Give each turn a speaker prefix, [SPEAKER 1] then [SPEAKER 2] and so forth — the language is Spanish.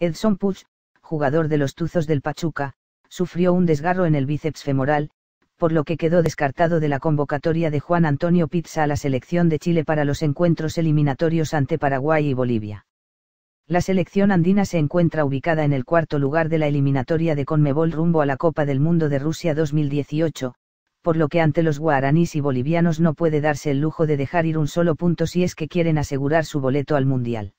[SPEAKER 1] Edson Puch, jugador de los Tuzos del Pachuca, sufrió un desgarro en el bíceps femoral, por lo que quedó descartado de la convocatoria de Juan Antonio Pizza a la selección de Chile para los encuentros eliminatorios ante Paraguay y Bolivia. La selección andina se encuentra ubicada en el cuarto lugar de la eliminatoria de Conmebol rumbo a la Copa del Mundo de Rusia 2018, por lo que ante los guaraníes y bolivianos no puede darse el lujo de dejar ir un solo punto si es que quieren asegurar su boleto al Mundial.